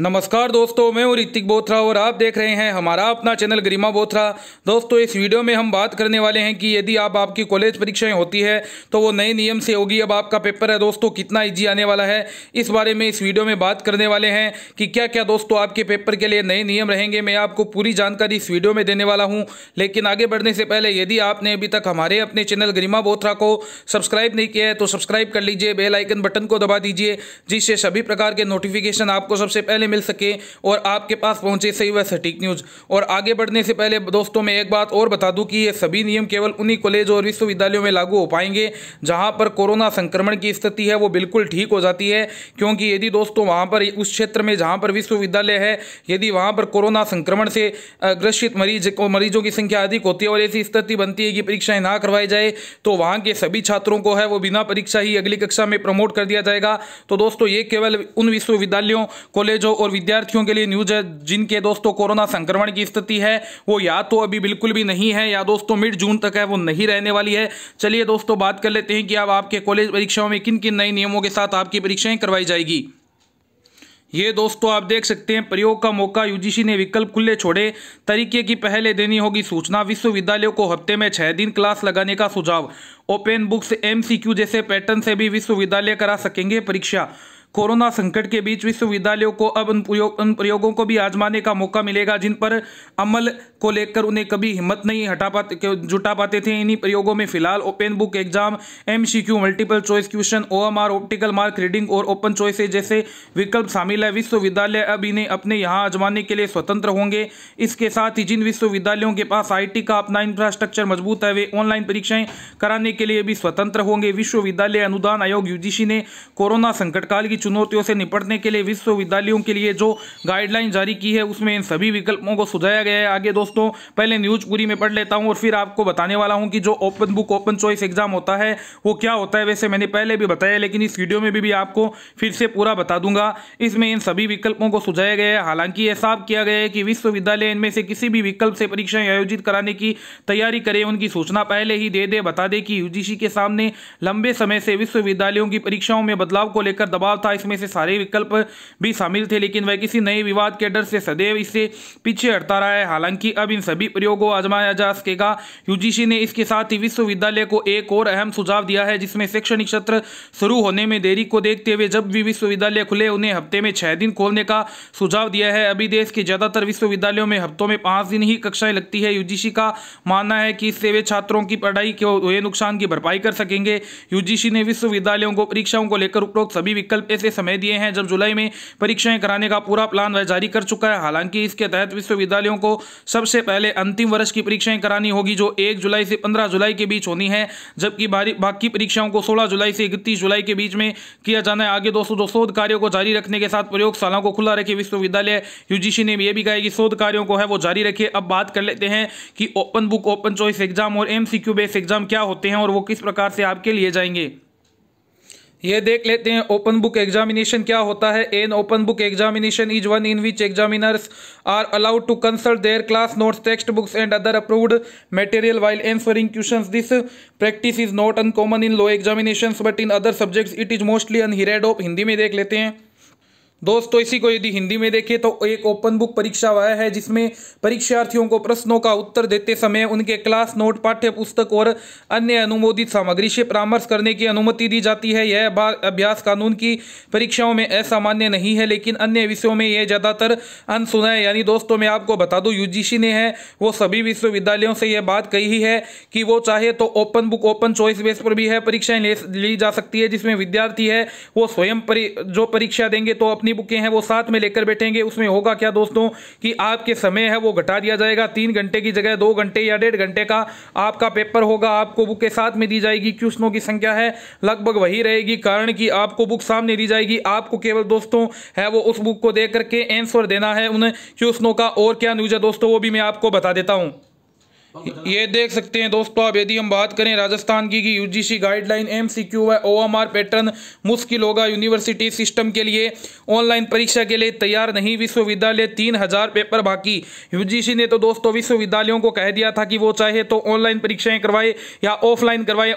नमस्कार दोस्तों मैं हूं ऋतिक बोथरा और आप देख रहे हैं हमारा अपना चैनल गरिमा बोथरा दोस्तों इस वीडियो में हम बात करने वाले हैं कि यदि आप आपकी कॉलेज परीक्षाएं होती है तो वो नए नियम से होगी अब आपका पेपर है दोस्तों कितना इजी आने वाला है इस बारे में इस वीडियो में बात करने वाले हैं कि क्या क्या दोस्तों आपके पेपर के लिए नए नियम रहेंगे मैं आपको पूरी जानकारी इस वीडियो में देने वाला हूँ लेकिन आगे बढ़ने से पहले यदि आपने अभी तक हमारे अपने चैनल गरिमा बोथरा को सब्सक्राइब नहीं किया है तो सब्सक्राइब कर लीजिए बेलाइकन बटन को दबा दीजिए जिससे सभी प्रकार के नोटिफिकेशन आपको सबसे पहले पहले मिल सके और आपके पास पहुंचे सही व सटीक न्यूज और आगे बढ़ने से पहले दोस्तों मैं एक बात और बता दूं कि ये सभी नियम केवल उन्हीं कॉलेज और विश्वविद्यालयों में लागू हो पाएंगे जहां पर कोरोना संक्रमण की स्थिति है वो बिल्कुल ठीक हो जाती है क्योंकि यदि दोस्तों वहां पर उस क्षेत्र में जहां पर विश्वविद्यालय है यदि वहां पर कोरोना संक्रमण से ग्रसित मरीज मरीजों की संख्या अधिक होती है और ऐसी स्थिति बनती है कि परीक्षाएं ना करवाई जाए तो वहां के सभी छात्रों को है वो बिना परीक्षा ही अगली कक्षा में प्रमोट कर दिया जाएगा तो दोस्तों ये केवल उन विश्वविद्यालयों कॉलेजों दोस्तों और विद्यार्थियों के लिए न्यूज है जिनके दोस्तों कोरोना संक्रमण की स्थिति है वो या तो अभी बिल्कुल भी नहीं है या दोस्तों मिड जून तक है वो नहीं रहने वाली है चलिए दोस्तों बात कर लेते हैं कि अब आपके कॉलेज परीक्षाओं में किन किन नए नियमों के साथ आपकी परीक्षाएं करवाई जाएगी ये दोस्तों आप देख सकते हैं प्रयोग का मौका यूजीसी ने विकल्प खुले छोड़े तरीके की पहले देनी होगी सूचना विश्वविद्यालयों को हफ्ते में छः दिन क्लास लगाने का सुझाव ओपन बुक्स एमसीक्यू जैसे पैटर्न से भी विश्वविद्यालय करा सकेंगे परीक्षा कोरोना संकट के बीच विश्वविद्यालयों को अब उन प्रयोगों को भी आजमाने का मौका मिलेगा जिन पर अमल को लेकर उन्हें कभी हिम्मत नहीं हटा पाते जुटा पाते थे इन्हीं प्रयोगों में फिलहाल open book exam M multiple choice question O optical mark reading और ओपन चॉइस जैसे विकल्प शामिल है विश्वविद्यालय अब इन्हें अपने यहाँ आजमाने के लिए स्वतंत्र होंगे इसके साथ ही जिन विश्वविद्यालयों के पास आई का अपना इंफ्रास्ट्रक्चर मजबूत है वे ऑनलाइन परीक्षाएं कराने के लिए भी स्वतंत्र होंगे विश्वविद्यालय अनुदान आयोग यूजीसी ने कोरोना संकटकाल की चुनौतियों से निपटने के लिए विश्वविद्यालयों के लिए जो गाइडलाइन जारी की है उसमें इन सभी विकल्पों को सुझाया गया है आगे दोस्तों दोस्तों पहले न्यूज पूरी में पढ़ लेता हूं और फिर आपको बताने वाला हूं कि जो open book open choice exam होता है वो क्या होता है वैसे मैंने पहले भी बताया लेकिन इस वीडियो में भी, भी आपको फिर से पूरा बता दूंगा इसमें इन सभी विकल्पों को सुझाया गया है हालांकि ऐसा किया गया है कि विश्वविद्यालय इनमें से किसी भी विकल्प से परीक्षाएं आयोजित कराने की तैयारी करें उनकी सूचना पहले ही दे दे बता दे कि यूजीसी के सामने लंबे समय से विश्वविद्यालयों की परीक्षाओं में बदलाव को लेकर दबाव था इसमें से सारे विकल्प भी शामिल थे लेकिन वह किसी नए विवाद के डर से सदैव इससे पीछे हटता रहा है हालांकि अब इन सभी प्रयोगों आजमाया जा सकेगा यूजीसी ने इसके साथ ही विश्वविद्यालय को एक और अहम सुझाव दिया है जिसमें शैक्षणिक सत्र शुरू होने में देरी को देखते हुए जब भी विश्वविद्यालय खुले उन्हें हफ्ते में छह दिन खोलने का सुझाव दिया है अभी देश के ज्यादातर विश्वविद्यालयों में हफ्तों में पांच दिन ही कक्षाएं लगती है यूजीसी का मानना है कि इससे वे छात्रों की पढ़ाई के हुए नुकसान की भरपाई कर सकेंगे यूजीसी ने विश्वविद्यालयों को परीक्षाओं को लेकर उपरोक्त सभी विकल्प ऐसे समय दिए हैं जब जुलाई में परीक्षाएं कराने का पूरा प्लान वह जारी कर चुका है हालांकि इसके तहत विश्वविद्यालयों को सब सबसे पहले अंतिम वर्ष की परीक्षाएं करानी होगी जो एक जुलाई से पंद्रह जुलाई के बीच होनी है जबकि बाकी परीक्षाओं को सोलह जुलाई से इकतीस जुलाई के बीच में किया जाना है आगे दोस्तों जो शोध कार्यों को जारी रखने के साथ प्रयोगशालाओं को खुला रखे विश्वविद्यालय यूजीसी ने यह भी कहा कि शोध कार्यों को है वो जारी रखे अब बात कर लेते हैं कि open book open choice exam और एमसीक्यू बेस्ड एग्जाम क्या होते हैं और वो किस प्रकार से आपके लिए जाएंगे ये देख लेते हैं ओपन बुक एग्जामिनेशन क्या होता है an open book examination is one in which examiners are allowed to consult their class notes text books and other approved material while answering question this practice is not uncommon in law examination but in other subjects it is mostly unheard of Hindi में देख लेते हैं दोस्तों इसी को यदि हिंदी में देखें तो एक ओपन बुक परीक्षा वह है जिसमें परीक्षार्थियों को प्रश्नों का उत्तर देते समय उनके क्लास नोट पाठ्य पुस्तक और अन्य अनुमोदित सामग्री से परामर्श करने की अनुमति दी जाती है यह अभ्यास कानून की परीक्षाओं में असामान्य नहीं है लेकिन अन्य विषयों में यह ज़्यादातर अनसुना है यानी दोस्तों मैं आपको बता दूँ यूजीसी ने है वो सभी विश्वविद्यालयों से यह बात कही है कि वो चाहे तो open book open choice base पर भी है परीक्षाएं ली जा सकती है जिसमें विद्यार्थी है वो स्वयं जो परीक्षा देंगे तो अपनी जितनी बुकें हैं वो साथ में लेकर बैठेंगे उसमें होगा क्या दोस्तों कि आपके समय है वो घटा दिया जाएगा तीन घंटे की जगह दो घंटे या डेढ़ घंटे का आपका पेपर होगा आपको बुकें साथ में दी जाएगी क्वेश्चनों की संख्या है लगभग वही रहेगी कारण कि आपको बुक सामने दी जाएगी आपको केवल दोस्तों है वो उस बुक को देख करके आंसर देना है उन क्वेश्चनों का और क्या न्यूज है दोस्तों वो भी मैं आपको बता देता हूँ ये देख सकते हैं दोस्तों अब यदि हम बात करें राजस्थान की कि यूजीसी गाइडलाइन एमसीक्यू है ओएमआर पैटर्न मुश्किल होगा यूनिवर्सिटी सिस्टम के लिए ऑनलाइन परीक्षा के लिए तैयार नहीं विश्वविद्यालय तीन हजार पेपर बाकी यूजीसी ने तो दोस्तों विश्वविद्यालयों को कह दिया था कि वो चाहे तो ऑनलाइन परीक्षाएं करवाए या ऑफलाइन करवाए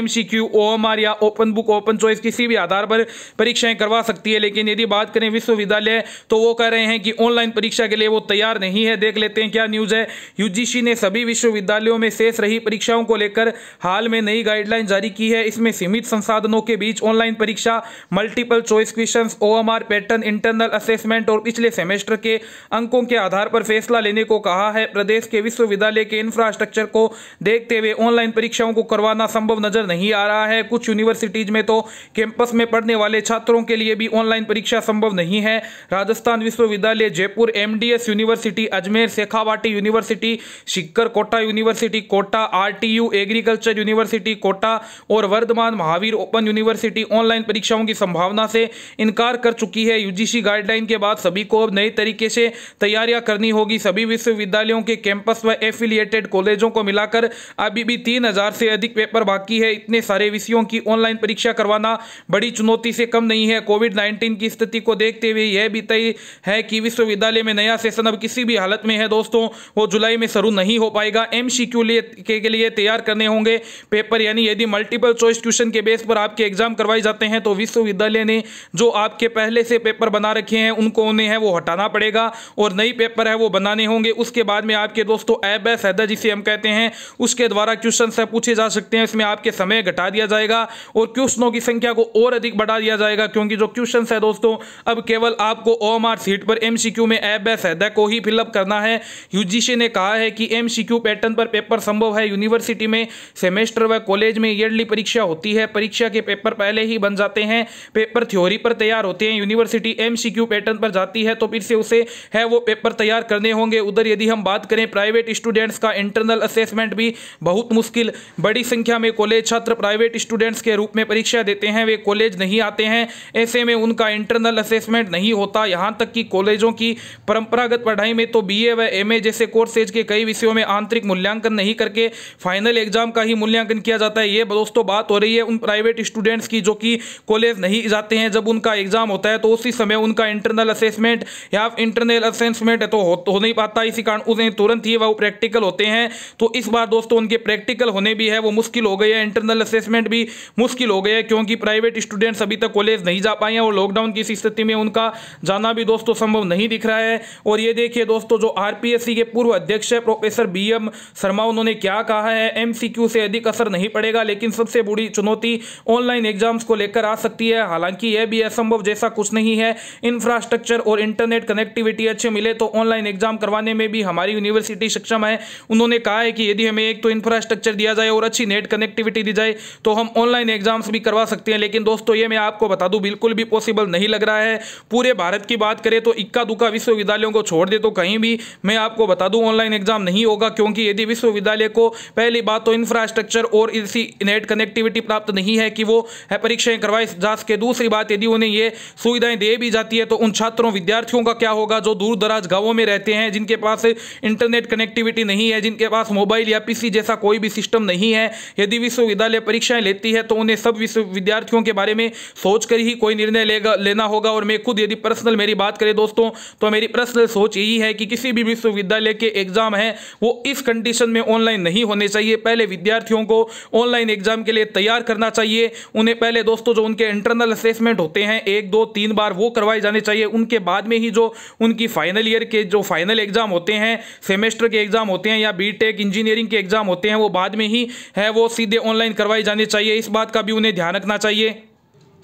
एम सी क्यू आर या ओपन बुक ओपन चॉइस किसी भी आधार पर परीक्षाएं करवा सकती है लेकिन यदि बात करें विश्वविद्यालय तो वो कह रहे हैं कि ऑनलाइन परीक्षा के लिए वो तैयार नहीं है देख लेते हैं क्या न्यूज़ है यूजीसी ने सभी विश्वविद्यालयों में शेष रही परीक्षाओं को लेकर हाल में नई गाइडलाइन जारी की है इसमें सीमित संसाधनों के बीच ऑनलाइन परीक्षा multiple choice question O pattern internal assessment और पिछले सेमेस्टर के अंकों के आधार पर फैसला लेने को कहा है प्रदेश के विश्वविद्यालय के इंफ्रास्ट्रक्चर को देखते हुए ऑनलाइन परीक्षाओं को करवाना संभव नजर नहीं आ रहा है कुछ यूनिवर्सिटीज में तो कैंपस में पढ़ने वाले छात्रों के लिए भी ऑनलाइन परीक्षा संभव नहीं है राजस्थान विश्वविद्यालय Jaipur MDS university Ajmer Shekhawati university Sikar Kota Kota university Kota RTU agriculture university Kota और Vardhman Mahavir open university online परीक्षाओं की संभावना से इनकार कर चुकी है यूजीसी गाइडलाइन के बाद सभी को अब नए तरीके से तैयारियां करनी होगी सभी विश्वविद्यालयों के कैंपस व एफिलियटेड कॉलेजों को मिलाकर अभी भी तीन हजार से अधिक पेपर बाकी है इतने सारे विषयों की ऑनलाइन परीक्षा करवाना बड़ी चुनौती से कम नहीं है कोविड नाइन्टीन की स्थिति को देखते हुए यह भी तय है कि विश्वविद्यालय में नया सेशन अब किसी भी हालत में है दोस्तों वो जुलाई में शुरू नहीं हो पाएगा का एम लिए के, के लिए तैयार करने होंगे पेपर यानी यदि मल्टीपल चॉइस क्वेश्चन के बेस पर आपके एग्जाम करवाए जाते हैं तो विश्वविद्यालय ने जो आपके पहले से पेपर बना रखे हैं उनको उन्हें है वो हटाना पड़ेगा और नई पेपर है वो बनाने होंगे उसके बाद में आपके दोस्तों ऐब सैदा जिसे हम कहते हैं उसके द्वारा क्वेश्चन से पूछे जा सकते हैं इसमें आपके समय घटा दिया जाएगा और क्वेश्चनों की संख्या को और अधिक बढ़ा दिया जाएगा क्योंकि जो क्वेश्चन है दोस्तों अब केवल आपको ओ सीट पर एम में ऐब सैदा को ही फिलअप करना है यूजीसी ने कहा है कि एम यू पैटर्न पर पेपर संभव है यूनिवर्सिटी में सेमेस्टर व कॉलेज में ईयरली परीक्षा होती है परीक्षा के पेपर पहले ही बन जाते हैं पेपर थ्योरी पर तैयार होते हैं यूनिवर्सिटी एम पैटर्न पर जाती है तो फिर से उसे है वो पेपर तैयार करने होंगे उधर यदि हम बात करें प्राइवेट स्टूडेंट्स का इंटरनल असेसमेंट भी बहुत मुश्किल बड़ी संख्या में कॉलेज छात्र प्राइवेट स्टूडेंट्स के रूप में परीक्षा देते हैं वे कॉलेज नहीं आते हैं ऐसे में उनका इंटरनल असेसमेंट नहीं होता यहाँ तक कि कॉलेजों की परंपरागत पढ़ाई में तो बीए व एमए जैसे कोर्सेज के कई विषयों में आंतरिक आंतरिक मूल्यांकन नहीं करके फाइनल एग्जाम का ही मूल्यांकन किया जाता है ये दोस्तों बात हो रही है उन प्राइवेट स्टूडेंट्स की जो कि कॉलेज नहीं जाते हैं जब उनका एग्जाम होता है तो उसी समय उनका इंटरनल असेसमेंट या इंटरनल असेसमेंट तो हो, हो नहीं पाता इसी कारण उन्हें तुरंत ही वह प्रैक्टिकल होते हैं तो इस बार दोस्तों उनके प्रैक्टिकल होने भी है वो मुश्किल हो गए इंटरनल असेसमेंट भी मुश्किल हो गया क्योंकि प्राइवेट स्टूडेंट्स अभी तक कॉलेज नहीं जा पाए हैं और लॉकडाउन की स्थिति में उनका जाना भी दोस्तों संभव नहीं दिख रहा है और ये देखिए दोस्तों जो आरपीएससी के पूर्व अध्यक्ष है प्रोफेसर बी नीरम शर्मा उन्होंने क्या कहा है एमसीक्यू से अधिक असर नहीं पड़ेगा लेकिन सबसे बड़ी चुनौती ऑनलाइन एग्जाम्स को लेकर आ सकती है हालांकि यह भी असंभव जैसा कुछ नहीं है इंफ्रास्ट्रक्चर और इंटरनेट कनेक्टिविटी अच्छे मिले तो ऑनलाइन एग्जाम करवाने में भी हमारी यूनिवर्सिटी सक्षम है उन्होंने कहा है कि यदि हमें एक तो इंफ्रास्ट्रक्चर दिया जाए और अच्छी नेट कनेक्टिविटी दी जाए तो हम ऑनलाइन एग्जाम्स भी करवा सकते हैं लेकिन दोस्तों ये मैं आपको बता दूं बिल्कुल भी पॉसिबल नहीं लग रहा है पूरे भारत की बात करें तो इक्का दुक्का विश्वविद्यालयों को छोड़ दे तो कहीं भी मैं आपको बता दूं ऑनलाइन एग्जाम नहीं होगा क्यों क्योंकि यदि विश्वविद्यालय को पहली बात तो इंफ्रास्ट्रक्चर और इसी नेट कनेक्टिविटी प्राप्त नहीं है कि वो परीक्षाएं करवाई जा सके दूसरी बात यदि उन्हें ये सुविधाएं दे भी जाती है तो उन छात्रों विद्यार्थियों का क्या होगा जो दूर दराज गाँवों में रहते हैं जिनके पास इंटरनेट कनेक्टिविटी नहीं है जिनके पास मोबाइल या पीसी जैसा कोई भी सिस्टम नहीं है यदि विश्वविद्यालय परीक्षाएं लेती है तो उन्हें सब विश्वविद्यार्थियों के बारे में सोचकर ही कोई निर्णय लेना होगा और मैं खुद यदि पर्सनल मेरी बात करें दोस्तों तो मेरी पर्सनल सोच यही है कि किसी भी विश्वविद्यालय के एग्जाम हैं वो इस किस कंडीशन में ऑनलाइन नहीं होने चाहिए पहले विद्यार्थियों को ऑनलाइन एग्जाम के लिए तैयार करना चाहिए उन्हें पहले दोस्तों जो उनके इंटरनल असेसमेंट होते हैं एक दो तीन बार वो करवाए जाने चाहिए उनके बाद में ही जो उनकी फाइनल ईयर के जो फाइनल एग्जाम होते हैं सेमेस्टर के एग्जाम होते हैं या बी इंजीनियरिंग के एग्जाम होते हैं वो बाद में ही है वो सीधे ऑनलाइन करवाए जाने चाहिए इस बात का भी उन्हें ध्यान रखना चाहिए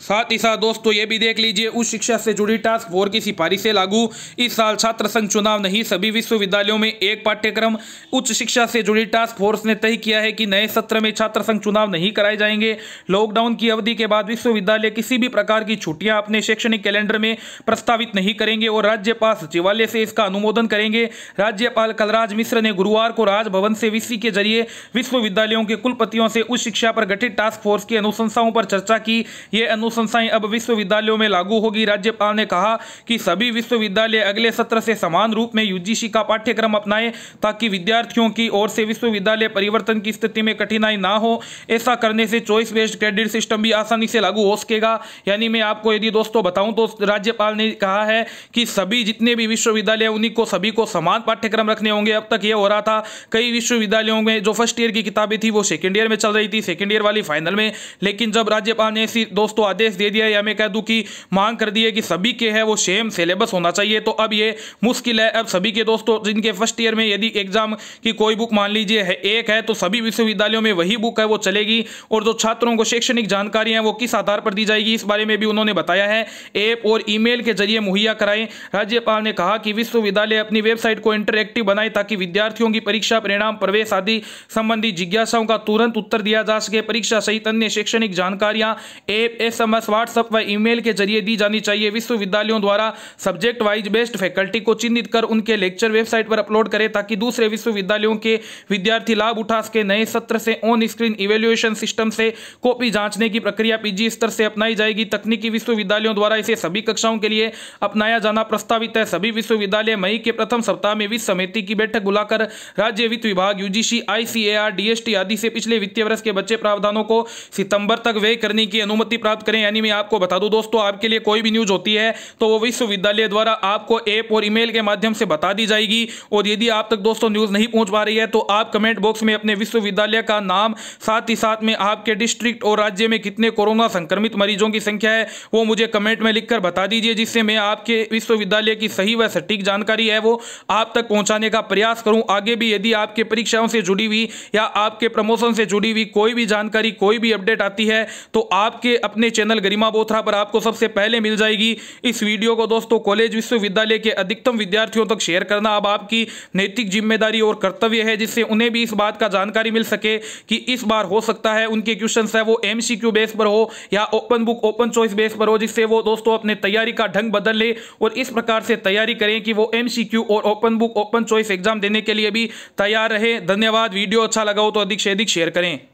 साथ ही साथ दोस्तों ये भी देख लीजिए उच्च शिक्षा से जुड़ी टास्क फोर की सिफारिश से लागू इस साल छात्र संघ चुनाव नहीं सभी विश्वविद्यालयों में एक पाठ्यक्रम उच्च शिक्षा से जुड़ी टास्क फोर्स ने तय किया है कि नए सत्र में छात्र संघ चुनाव नहीं कराए जाएंगे लॉकडाउन की अवधि के बाद विश्वविद्यालय किसी भी प्रकार की छुट्टियां अपने शैक्षणिक कैलेंडर में प्रस्तावित नहीं करेंगे और राज्यपाल सचिवालय से इसका अनुमोदन करेंगे राज्यपाल कलराज मिश्र ने गुरुवार को राजभवन से विसी के जरिए विश्वविद्यालयों के कुलपतियों से उच्च शिक्षा पर गठित टास्क फोर्स की अनुशंसाओं पर चर्चा की ये अनुशंसाएं अब विश्वविद्यालयों में लागू होगी राज्यपाल ने कहा कि सभी विश्वविद्यालय अगले सत्र से समान रूप में यूजीसी का पाठ्यक्रम अपनाएं ताकि विद्यार्थियों की ओर से विश्वविद्यालय परिवर्तन की स्थिति में कठिनाई ना हो ऐसा करने से चॉइस बेस्ड क्रेडिट सिस्टम भी आसानी से लागू हो सकेगा यानी मैं आपको यदि दोस्तों बताऊँ तो राज्यपाल ने कहा है कि सभी जितने भी विश्वविद्यालय उन्हीं को सभी को समान पाठ्यक्रम रखने होंगे अब तक यह हो रहा था कई विश्वविद्यालयों में जो फर्स्ट ईयर की किताबें थी वो सेकेंड ईयर में चल रही थी सेकेंड ईयर वाली फाइनल में लेकिन जब राज्यपाल ने दोस्तों आदेश दे दिया या मैं कह दूं कि मांग कर दी है कि सभी के है वो सेम सिलेबस होना चाहिए तो अब ये मुश्किल है अब सभी के दोस्तों जिनके फर्स्ट ईयर में यदि एग्जाम की कोई बुक मान लीजिए है एक है तो सभी विश्वविद्यालयों में वही बुक है वो चलेगी और जो छात्रों को शैक्षणिक जानकारी है वो किस आधार पर दी जाएगी इस बारे में भी उन्होंने बताया है ऐप और ईमेल के जरिए मुहैया कराएं राज्यपाल ने कहा कि विश्वविद्यालय अपनी वेबसाइट को इंटरएक्टिव बनाए ताकि विद्यार्थियों की परीक्षा परिणाम प्रवेश आदि संबंधी जिज्ञासाओं का तुरंत उत्तर दिया जा सके परीक्षा सहित अन्य शैक्षणिक जानकारियां ऐप एस एसएमएस व्हाट्सएप व ईमेल के जरिए दी जानी चाहिए विश्वविद्यालयों द्वारा सब्जेक्ट वाइज बेस्ट फैकल्टी को चिन्हित कर उनके लेक्चर वेबसाइट पर अपलोड करें ताकि दूसरे विश्वविद्यालयों के विद्यार्थी लाभ उठा सके नए सत्र से ऑन स्क्रीन इवेल्युएशन सिस्टम से कॉपी जांचने की प्रक्रिया पीजी स्तर से अपनाई जाएगी तकनीकी विश्वविद्यालयों द्वारा इसे सभी कक्षाओं के लिए अपनाया जाना प्रस्तावित है सभी विश्वविद्यालय मई के प्रथम सप्ताह में वित्त समिति की बैठक बुलाकर राज्य वित्त विभाग यूजीसी आईसीएआर डीएसटी आदि से पिछले वित्तीय वर्ष के बच्चे प्रावधानों को सितंबर तक व्यय करने की अनुमति प्राप्त करें करें यानी मैं आपको बता दूं दोस्तों आपके लिए कोई भी न्यूज होती है तो वो विश्वविद्यालय द्वारा आपको ऐप और ईमेल के माध्यम से बता दी जाएगी और यदि आप तक दोस्तों न्यूज नहीं पहुंच पा रही है तो आप कमेंट बॉक्स में अपने विश्वविद्यालय का नाम साथ ही साथ में आपके डिस्ट्रिक्ट और राज्य में कितने कोरोना संक्रमित मरीजों की संख्या है वो मुझे कमेंट में लिखकर बता दीजिए जिससे मैं आपके विश्वविद्यालय की सही व सटीक जानकारी है वो आप तक पहुंचाने का प्रयास करूं आगे भी यदि आपके परीक्षाओं से जुड़ी हुई या आपके प्रमोशन से जुड़ी हुई कोई भी जानकारी कोई भी अपडेट आती है तो आपके अपने चैनल गरिमा बोथरा पर आपको सबसे पहले मिल जाएगी इस वीडियो को दोस्तों कॉलेज विश्वविद्यालय के अधिकतम विद्यार्थियों तक शेयर करना अब आपकी नैतिक जिम्मेदारी और कर्तव्य है जिससे उन्हें भी इस बात का जानकारी मिल सके कि इस बार हो सकता है उनके क्वेश्चन है वो एम बेस पर हो या open book open choice base पर हो जिससे वो दोस्तों अपने तैयारी का ढंग बदल ले और इस प्रकार से तैयारी करें कि वो एम और open book open choice exam देने के लिए भी तैयार रहे धन्यवाद वीडियो अच्छा लगा हो तो अधिक से अधिक शेयर करें